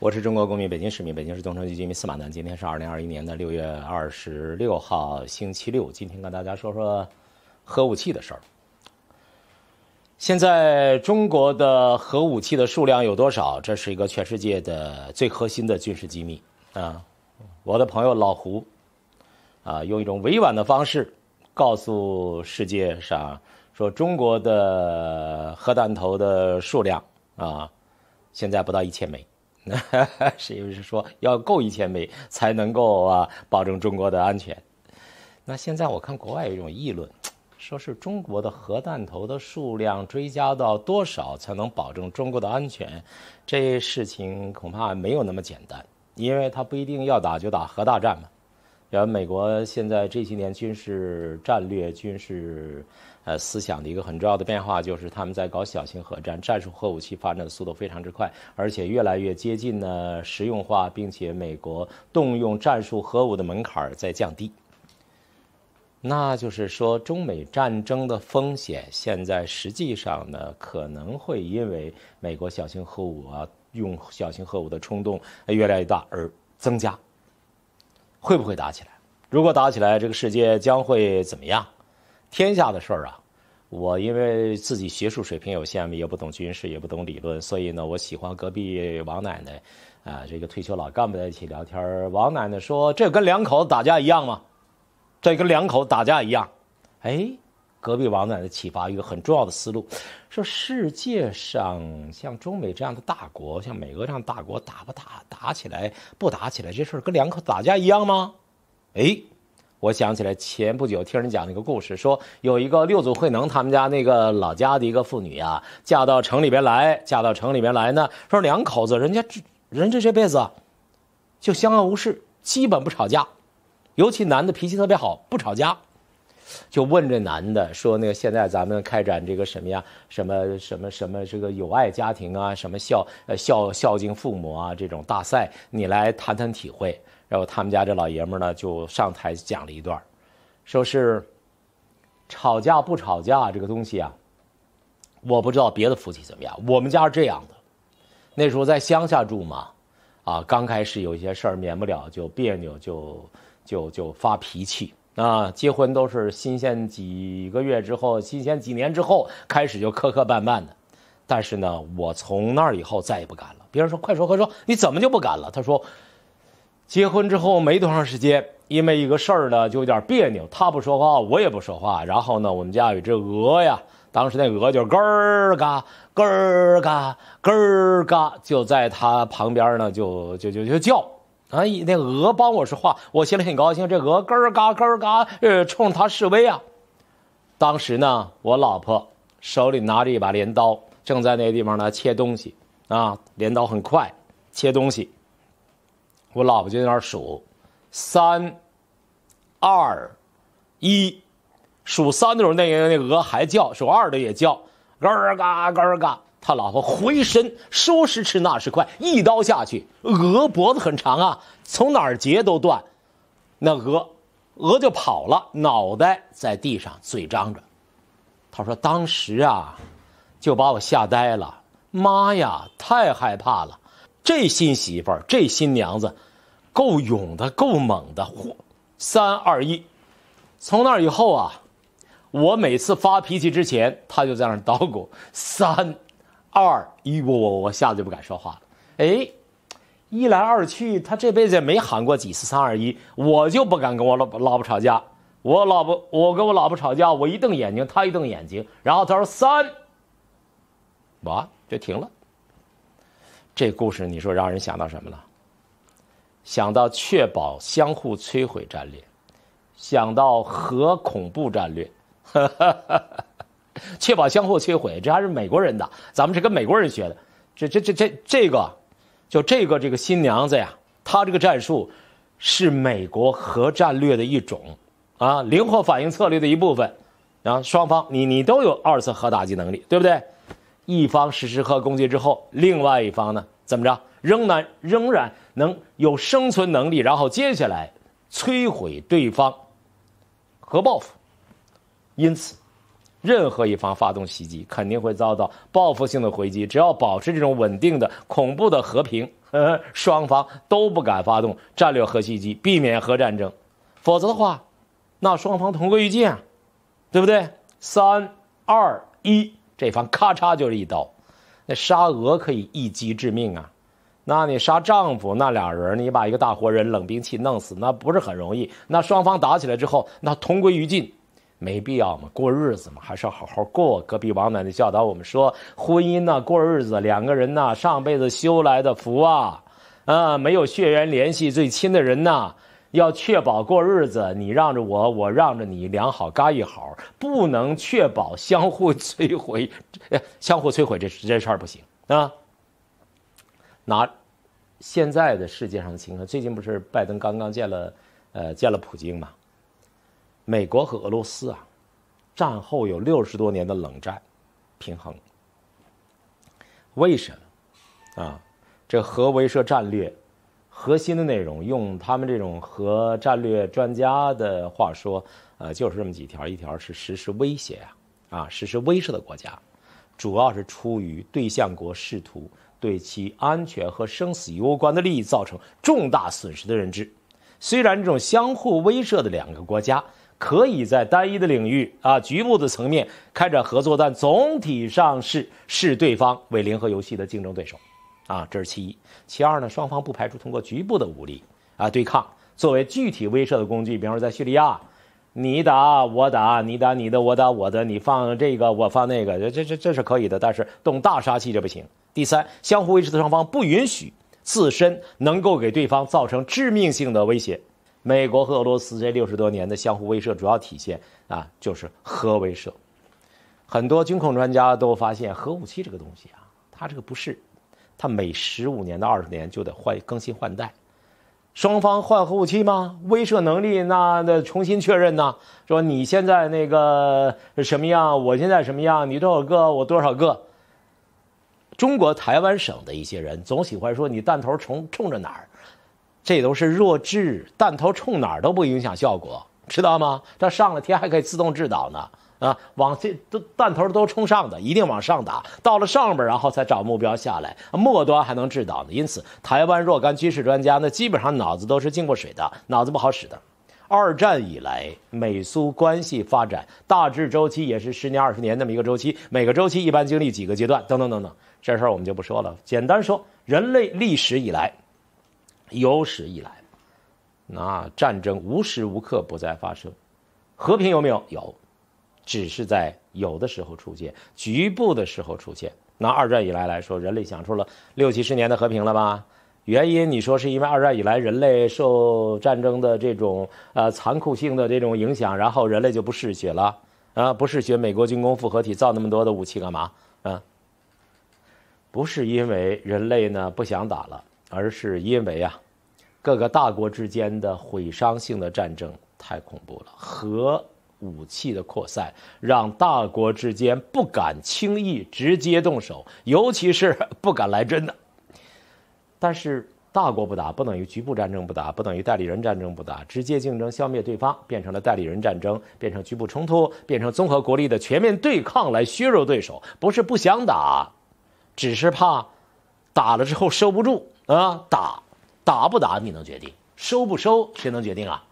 我是中国公民、北京市民、北京市东城区居民司马南。今天是二零二一年的六月二十六号，星期六。今天跟大家说说核武器的事儿。现在中国的核武器的数量有多少？这是一个全世界的最核心的军事机密啊！我的朋友老胡啊，用一种委婉的方式告诉世界上，说中国的核弹头的数量啊，现在不到一千枚。是，为是说要够一千枚才能够啊，保证中国的安全。那现在我看国外有一种议论，说是中国的核弹头的数量追加到多少才能保证中国的安全？这事情恐怕没有那么简单，因为他不一定要打就打核大战嘛。然后美国现在这些年军事战略、军事。呃，思想的一个很重要的变化就是，他们在搞小型核战，战术核武器发展的速度非常之快，而且越来越接近呢实用化，并且美国动用战术核武的门槛在降低。那就是说，中美战争的风险现在实际上呢，可能会因为美国小型核武啊用小型核武的冲动越来越大而增加。会不会打起来？如果打起来，这个世界将会怎么样？天下的事儿啊，我因为自己学术水平有限嘛，也不懂军事，也不懂理论，所以呢，我喜欢隔壁王奶奶，啊，这个退休老干部在一起聊天。王奶奶说：“这跟两口子打架一样吗？这跟两口子打架一样。”哎，隔壁王奶奶启发一个很重要的思路，说世界上像中美这样的大国，像美俄这样的大国，打不打，打起来不打起来，这事儿跟两口子打架一样吗？哎。我想起来，前不久听人讲那个故事，说有一个六祖慧能他们家那个老家的一个妇女啊，嫁到城里边来，嫁到城里边来呢。说两口子，人家这人这这辈子就相安无事，基本不吵架。尤其男的脾气特别好，不吵架。就问这男的说：“那个现在咱们开展这个什么呀？什么什么什么这个友爱家庭啊？什么孝呃孝孝敬父母啊？这种大赛，你来谈谈体会。”然后他们家这老爷们儿呢，就上台讲了一段儿，说是吵架不吵架这个东西啊，我不知道别的夫妻怎么样，我们家是这样的。那时候在乡下住嘛，啊，刚开始有些事儿免不了就别扭，就就就发脾气啊。结婚都是新鲜几个月之后，新鲜几年之后开始就磕磕绊绊的。但是呢，我从那儿以后再也不敢了。别人说快说快说，你怎么就不敢了？他说。结婚之后没多长时间，因为一个事儿呢，就有点别扭。他不说话，我也不说话。然后呢，我们家有只鹅呀，当时那鹅就咯儿嘎咯儿嘎咯儿嘎，就在他旁边呢，就就就就叫。啊，那鹅帮我说话，我心里很高兴。这鹅咯儿嘎咯儿嘎，呃，冲他示威啊。当时呢，我老婆手里拿着一把镰刀，正在那个地方呢切东西。啊，镰刀很快切东西。我老婆就在那儿数，三、二、一，数三的时候，那个那鹅还叫，数二的也叫，嘎嘎嘎嘎。他老婆回身，说时迟那时快，一刀下去，鹅脖子很长啊，从哪儿截都断，那鹅鹅就跑了，脑袋在地上嘴张着。他说当时啊，就把我吓呆了，妈呀，太害怕了。这新媳妇儿，这新娘子，够勇的，够猛的。嚯，三二一！从那以后啊，我每次发脾气之前，她就在那儿捣鼓三二一，我我我吓得就不敢说话了。哎，一来二去，她这辈子也没喊过几次三二一，我就不敢跟我老老婆吵架。我老婆，我跟我老婆吵架，我一瞪眼睛，她一瞪眼睛，然后她说三，完就停了。这故事你说让人想到什么了？想到确保相互摧毁战略，想到核恐怖战略，哈哈哈，确保相互摧毁，这还是美国人的，咱们是跟美国人学的。这这这这这个，就这个这个新娘子呀，她这个战术是美国核战略的一种啊，灵活反应策略的一部分啊。双方你你都有二次核打击能力，对不对？一方实施核攻击之后，另外一方呢怎么着？仍然仍然能有生存能力，然后接下来摧毁对方，核报复。因此，任何一方发动袭击，肯定会遭到报复性的回击。只要保持这种稳定的恐怖的和平，双方都不敢发动战略核袭击，避免核战争。否则的话，那双方同归于尽啊，对不对？三二一。这方咔嚓就是一刀，那杀鹅可以一击致命啊，那你杀丈夫那俩人，你把一个大活人冷兵器弄死，那不是很容易？那双方打起来之后，那同归于尽，没必要嘛，过日子嘛，还是要好好过。隔壁王奶奶教导我们说，婚姻呢，过日子，两个人呢，上辈子修来的福啊，啊，没有血缘联系最亲的人呢。要确保过日子，你让着我，我让着你，两好嘎一好，不能确保相互摧毁，相互摧毁这这事儿不行啊。拿现在的世界上的情况，最近不是拜登刚刚见了，呃，见了普京嘛？美国和俄罗斯啊，战后有六十多年的冷战平衡，为什么？啊，这核威慑战略。核心的内容，用他们这种核战略专家的话说，呃，就是这么几条：一条是实施威胁啊，啊，实施威慑的国家，主要是出于对象国试图对其安全和生死攸关的利益造成重大损失的认知。虽然这种相互威慑的两个国家可以在单一的领域啊、局部的层面开展合作，但总体上是视对方为零和游戏的竞争对手。啊，这是其一，其二呢？双方不排除通过局部的武力啊对抗作为具体威慑的工具，比方说在叙利亚，你打我打，你打你的，我打我的，你放这个，我放那个，这这这这是可以的。但是动大杀器这不行。第三，相互威慑的双方不允许自身能够给对方造成致命性的威胁。美国和俄罗斯这六十多年的相互威慑，主要体现啊就是核威慑。很多军控专家都发现，核武器这个东西啊，它这个不是。它每十五年到二十年就得换更新换代，双方换核武器吗？威慑能力那得重新确认呢。说你现在那个什么样，我现在什么样，你多少个，我多少个。中国台湾省的一些人总喜欢说你弹头冲冲着哪儿，这都是弱智。弹头冲哪儿都不影响效果，知道吗？它上了天还可以自动制导呢。啊，往这都弹头都冲上的，一定往上打，到了上边，然后才找目标下来。末端还能制导呢。因此，台湾若干军事专家那基本上脑子都是进过水的，脑子不好使的。二战以来，美苏关系发展大致周期也是十年二十年那么一个周期，每个周期一般经历几个阶段，等等等等。这事儿我们就不说了。简单说，人类历史以来，有史以来，那战争无时无刻不在发生，和平有没有？有。只是在有的时候出现，局部的时候出现。那二战以来来说，人类享出了六七十年的和平了吧？原因你说是因为二战以来人类受战争的这种呃残酷性的这种影响，然后人类就不嗜血了啊，不嗜血。美国军工复合体造那么多的武器干嘛？啊，不是因为人类呢不想打了，而是因为啊，各个大国之间的毁伤性的战争太恐怖了，核。武器的扩散让大国之间不敢轻易直接动手，尤其是不敢来真的。但是大国不打不等于局部战争不打，不等于代理人战争不打。直接竞争消灭对方变成了代理人战争，变成局部冲突，变成综合国力的全面对抗来削弱对手。不是不想打，只是怕打了之后收不住啊！打打不打你能决定，收不收谁能决定啊？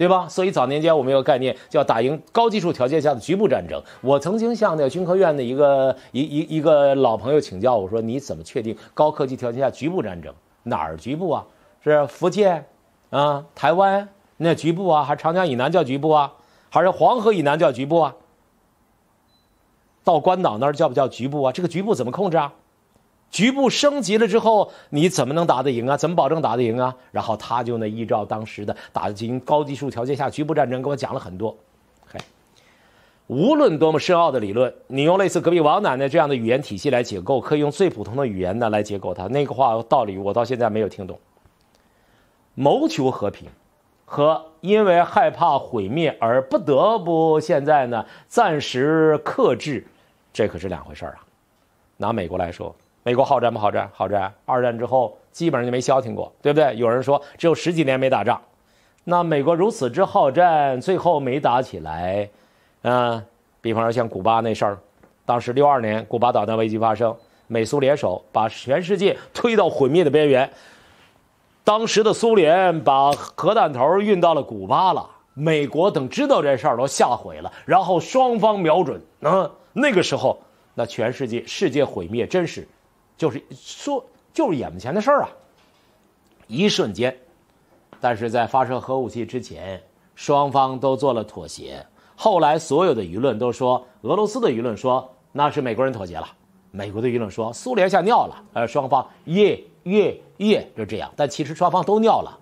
对吧？所以早年间我们有个概念叫打赢高技术条件下的局部战争。我曾经向那个军科院的一个一一一个老朋友请教，我说你怎么确定高科技条件下局部战争哪儿局部啊？是福建，啊台湾那局部啊，还是长江以南叫局部啊，还是黄河以南叫局部啊？到关岛那儿叫不叫局部啊？这个局部怎么控制啊？局部升级了之后，你怎么能打得赢啊？怎么保证打得赢啊？然后他就呢，依照当时的打进高技术条件下局部战争，给我讲了很多。无论多么深奥的理论，你用类似隔壁王奶奶这样的语言体系来解构，可以用最普通的语言呢来解构它。那个话道理我到现在没有听懂。谋求和平，和因为害怕毁灭而不得不现在呢暂时克制，这可是两回事儿啊！拿美国来说。美国好战不好战？好战！二战之后基本上就没消停过，对不对？有人说只有十几年没打仗，那美国如此之好战，最后没打起来，嗯，比方说像古巴那事儿，当时六二年古巴导弹危机发生，美苏联手把全世界推到毁灭的边缘。当时的苏联把核弹头运到了古巴了，美国等知道这事儿都吓毁了，然后双方瞄准，嗯，那个时候那全世界世界毁灭真是。就是说，就是眼前的事儿啊，一瞬间。但是在发射核武器之前，双方都做了妥协。后来所有的舆论都说，俄罗斯的舆论说那是美国人妥协了，美国的舆论说苏联吓尿了。而双方耶耶耶就这样，但其实双方都尿了，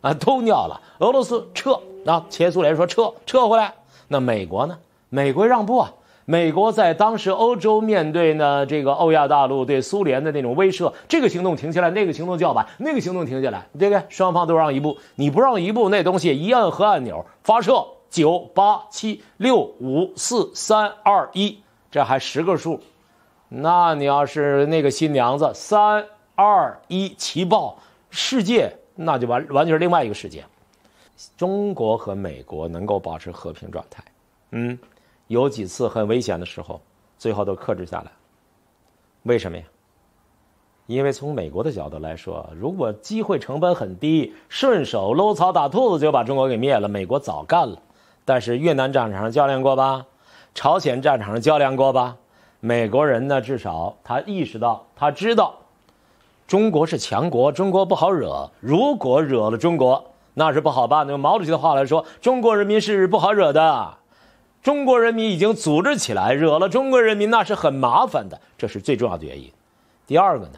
啊，都尿了。俄罗斯撤啊，前苏联说撤撤回来。那美国呢？美国让步啊。美国在当时，欧洲面对呢这个欧亚大陆对苏联的那种威慑，这个行动停下来，那个行动叫板，那个行动停下来，对不对？双方都让一步，你不让一步，那东西一按核按钮发射，九八七六五四三二一，这还十个数，那你要是那个新娘子三二一齐爆世界，那就完完全是另外一个世界。中国和美国能够保持和平状态，嗯。有几次很危险的时候，最后都克制下来。为什么呀？因为从美国的角度来说，如果机会成本很低，顺手搂草打兔子就把中国给灭了，美国早干了。但是越南战场上较量过吧，朝鲜战场上较量过吧，美国人呢至少他意识到，他知道中国是强国，中国不好惹。如果惹了中国，那是不好办。的。用毛主席的话来说，中国人民是不好惹的。中国人民已经组织起来，惹了中国人民那是很麻烦的，这是最重要的原因。第二个呢，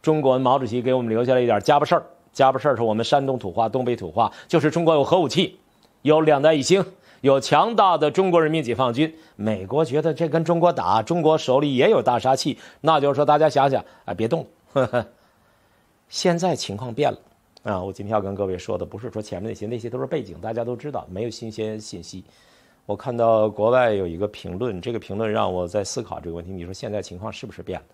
中国毛主席给我们留下了一点家不事儿，家不事儿是我们山东土话、东北土话，就是中国有核武器，有两弹一星，有强大的中国人民解放军，美国觉得这跟中国打，中国手里也有大杀器，那就是说大家想想啊，别动。现在情况变了啊，我今天要跟各位说的不是说前面那些，那些都是背景，大家都知道，没有新鲜信息。我看到国外有一个评论，这个评论让我在思考这个问题。你说现在情况是不是变了？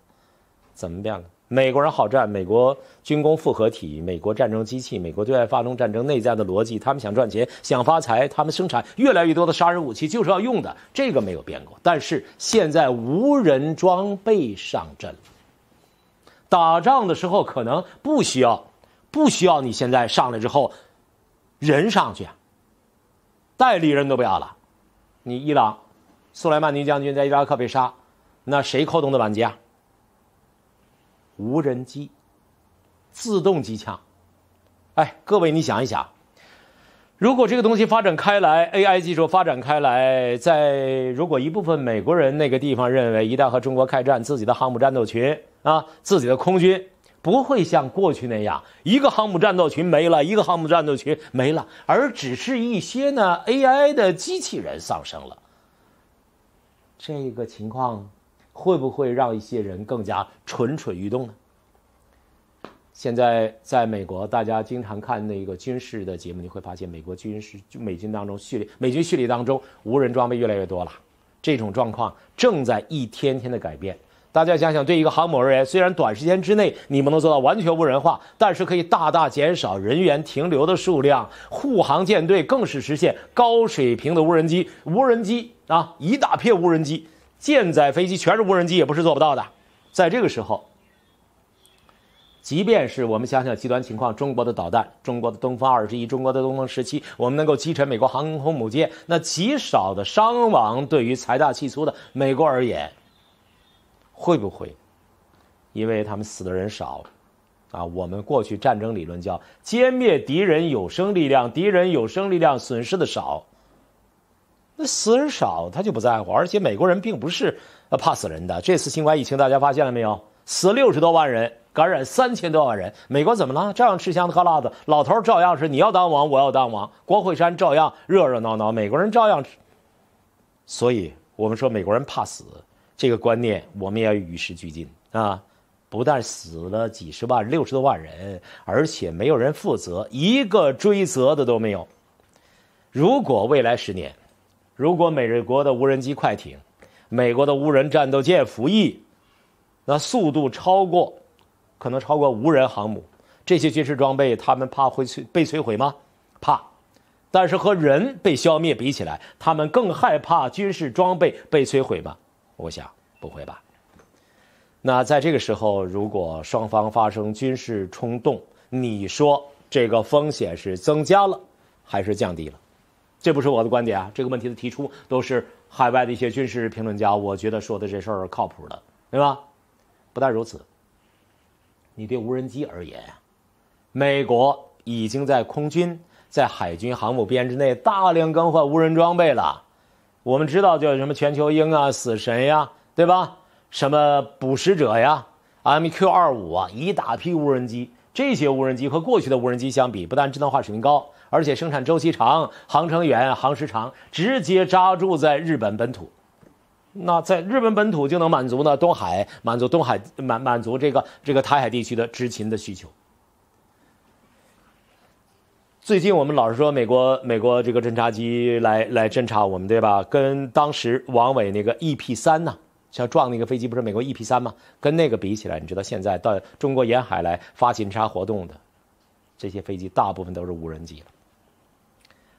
怎么变了？美国人好战，美国军工复合体，美国战争机器，美国对外发动战争内在的逻辑，他们想赚钱、想发财，他们生产越来越多的杀人武器就是要用的，这个没有变过。但是现在无人装备上阵了，打仗的时候可能不需要，不需要你现在上来之后人上去，代理人都不要了。你伊朗，苏莱曼尼将军在伊拉克被杀，那谁扣动的扳机啊？无人机，自动机枪。哎，各位你想一想，如果这个东西发展开来，AI 技术发展开来，在如果一部分美国人那个地方认为，一旦和中国开战，自己的航母战斗群啊，自己的空军。不会像过去那样，一个航母战斗群没了一个航母战斗群没了，而只是一些呢 AI 的机器人丧生了。这个情况会不会让一些人更加蠢蠢欲动呢？现在在美国，大家经常看那个军事的节目，你会发现美国军事美军当中序列美军序列当中无人装备越来越多了，这种状况正在一天天的改变。大家想想，对一个航母而言，虽然短时间之内你们能做到完全无人化，但是可以大大减少人员停留的数量。护航舰队更是实现高水平的无人机，无人机啊，一大片无人机，舰载飞机全是无人机也不是做不到的。在这个时候，即便是我们想想极端情况，中国的导弹，中国的东风二十一，中国的东风十七，我们能够击沉美国航空母舰，那极少的伤亡对于财大气粗的美国而言。会不会？因为他们死的人少，啊，我们过去战争理论叫歼灭敌人有生力量，敌人有生力量损失的少，那死人少他就不在乎，而且美国人并不是怕死人的。这次新冠疫情大家发现了没有？死六十多万人，感染三千多万人，美国怎么了？照样吃香的喝辣的，老头照样是你要当王我要当王，国会山照样热热闹闹，美国人照样吃，所以我们说美国人怕死。这个观念，我们要与时俱进啊！不但死了几十万、六十多万人，而且没有人负责，一个追责的都没有。如果未来十年，如果美国的无人机快艇、美国的无人战斗舰服役，那速度超过，可能超过无人航母，这些军事装备，他们怕会摧被摧毁吗？怕。但是和人被消灭比起来，他们更害怕军事装备被摧毁吧？我想不会吧？那在这个时候，如果双方发生军事冲动，你说这个风险是增加了还是降低了？这不是我的观点啊。这个问题的提出都是海外的一些军事评论家，我觉得说的这事儿靠谱的，对吧？不但如此，你对无人机而言，美国已经在空军、在海军航母编制内大量更换无人装备了。我们知道，叫什么全球鹰啊、死神呀，对吧？什么捕食者呀、M Q 二五啊，一大批无人机。这些无人机和过去的无人机相比，不但智能化水平高，而且生产周期长、航程远、航时长，直接扎驻在日本本土。那在日本本土就能满足呢东海满足东海满满足这个这个台海地区的执勤的需求。最近我们老是说美国美国这个侦察机来来侦察我们，对吧？跟当时王伟那个 EP 三呢，像撞那个飞机不是美国 EP 三吗？跟那个比起来，你知道现在到中国沿海来发侦察活动的这些飞机，大部分都是无人机了。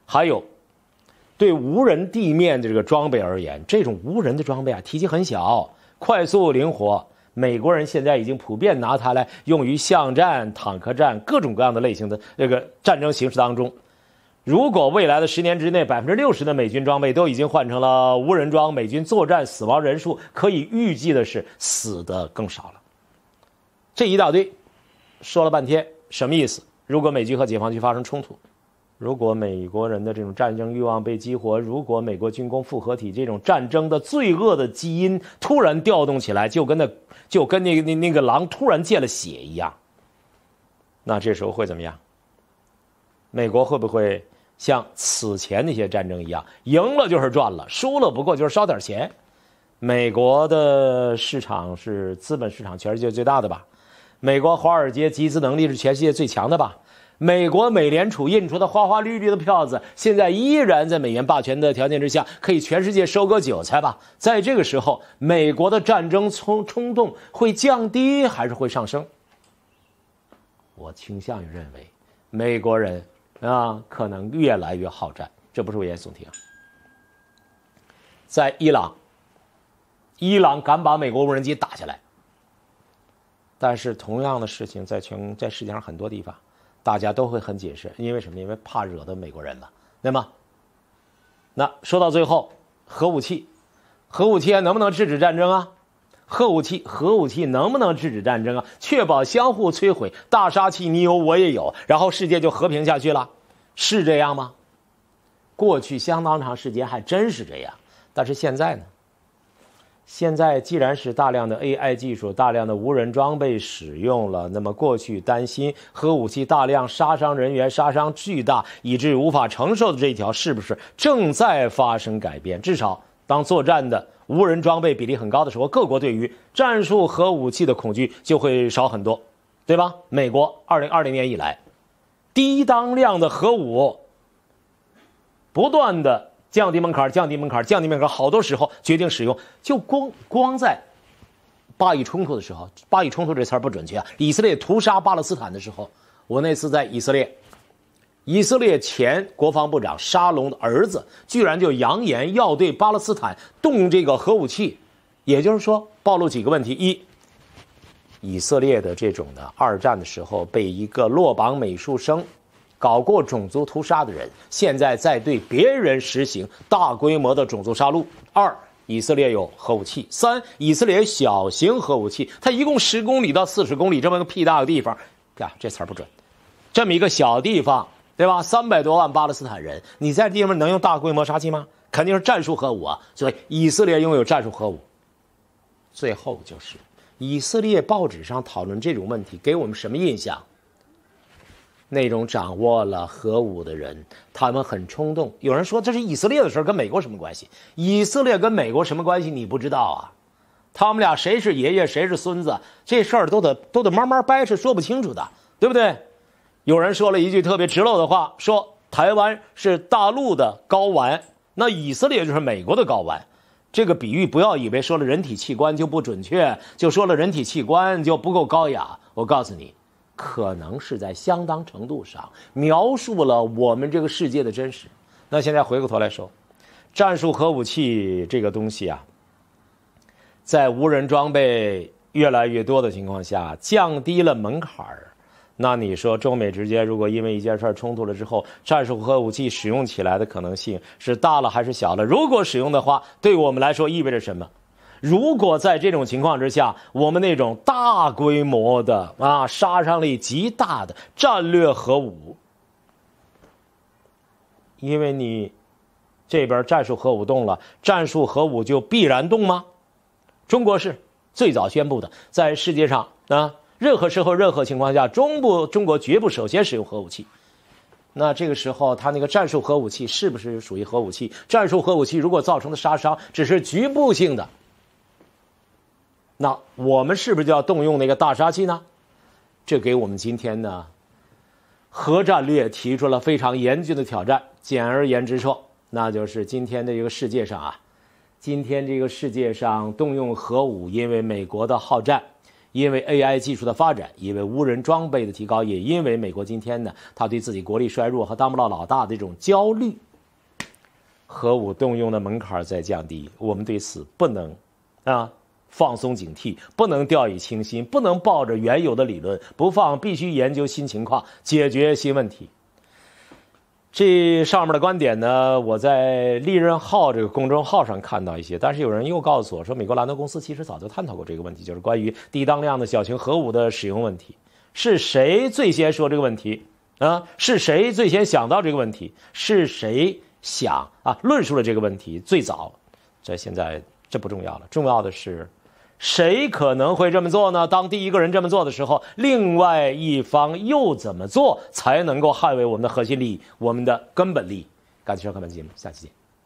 还有，对无人地面的这个装备而言，这种无人的装备啊，体积很小，快速灵活。美国人现在已经普遍拿它来用于巷战、坦克战各种各样的类型的那个战争形式当中。如果未来的十年之内，百分之六十的美军装备都已经换成了无人装，美军作战死亡人数可以预计的是死的更少了。这一大堆，说了半天什么意思？如果美军和解放军发生冲突？如果美国人的这种战争欲望被激活，如果美国军工复合体这种战争的罪恶的基因突然调动起来，就跟那，就跟那个那那个狼突然见了血一样，那这时候会怎么样？美国会不会像此前那些战争一样，赢了就是赚了，输了不过就是烧点钱？美国的市场是资本市场全世界最大的吧？美国华尔街集资能力是全世界最强的吧？美国美联储印出的花花绿绿的票子，现在依然在美元霸权的条件之下，可以全世界收割韭菜吧？在这个时候，美国的战争冲冲动会降低还是会上升？我倾向于认为，美国人啊可能越来越好战，这不是危言耸听。在伊朗，伊朗敢把美国无人机打下来，但是同样的事情在全在世界上很多地方。大家都会很谨慎，因为什么？因为怕惹到美国人了。对吗？那说到最后，核武器，核武器还能不能制止战争啊？核武器，核武器能不能制止战争啊？确保相互摧毁，大杀器你有我也有，然后世界就和平下去了，是这样吗？过去相当长时间还真是这样，但是现在呢？现在既然是大量的 AI 技术、大量的无人装备使用了，那么过去担心核武器大量杀伤人员、杀伤巨大，以致于无法承受的这一条，是不是正在发生改变？至少当作战的无人装备比例很高的时候，各国对于战术核武器的恐惧就会少很多，对吧？美国二零二零年以来，低当量的核武不断的。降低门槛，降低门槛，降低门槛。好多时候决定使用，就光光在巴以冲突的时候，巴以冲突这词儿不准确啊。以色列屠杀巴勒斯坦的时候，我那次在以色列，以色列前国防部长沙龙的儿子居然就扬言要对巴勒斯坦动这个核武器，也就是说暴露几个问题：一，以色列的这种的二战的时候被一个落榜美术生。搞过种族屠杀的人，现在在对别人实行大规模的种族杀戮。二，以色列有核武器。三，以色列小型核武器，它一共十公里到四十公里这么个屁大的地方，呀，这词儿不准，这么一个小地方，对吧？三百多万巴勒斯坦人，你在地方能用大规模杀气吗？肯定是战术核武啊。所以，以色列拥有战术核武。最后就是，以色列报纸上讨论这种问题，给我们什么印象？那种掌握了核武的人，他们很冲动。有人说这是以色列的事跟美国什么关系？以色列跟美国什么关系？你不知道啊？他们俩谁是爷爷，谁是孙子？这事儿都得都得慢慢掰，是说不清楚的，对不对？有人说了一句特别直露的话，说台湾是大陆的睾丸，那以色列就是美国的睾丸。这个比喻不要以为说了人体器官就不准确，就说了人体器官就不够高雅。我告诉你。可能是在相当程度上描述了我们这个世界的真实。那现在回过头来说，战术核武器这个东西啊，在无人装备越来越多的情况下，降低了门槛儿。那你说，中美之间如果因为一件事儿冲突了之后，战术核武器使用起来的可能性是大了还是小了？如果使用的话，对我们来说意味着什么？如果在这种情况之下，我们那种大规模的啊，杀伤力极大的战略核武，因为你这边战术核武动了，战术核武就必然动吗？中国是最早宣布的，在世界上啊，任何时候、任何情况下，中部中国绝不首先使用核武器。那这个时候，他那个战术核武器是不是属于核武器？战术核武器如果造成的杀伤只是局部性的？那我们是不是就要动用那个大杀器呢？这给我们今天呢核战略提出了非常严峻的挑战。简而言之说，那就是今天的这个世界上啊，今天这个世界上动用核武，因为美国的好战，因为 AI 技术的发展，因为无人装备的提高，也因为美国今天呢，他对自己国力衰弱和当不了老大的一种焦虑，核武动用的门槛在降低。我们对此不能啊。放松警惕，不能掉以轻心，不能抱着原有的理论不放，必须研究新情况，解决新问题。这上面的观点呢，我在“利润号”这个公众号上看到一些，但是有人又告诉我说，美国兰德公司其实早就探讨过这个问题，就是关于低当量的小型核武的使用问题。是谁最先说这个问题啊？是谁最先想到这个问题？是谁想啊论述了这个问题？最早，在现在这不重要了，重要的是。谁可能会这么做呢？当第一个人这么做的时候，另外一方又怎么做才能够捍卫我们的核心利益、我们的根本利益？感谢收看本期节目，下期见。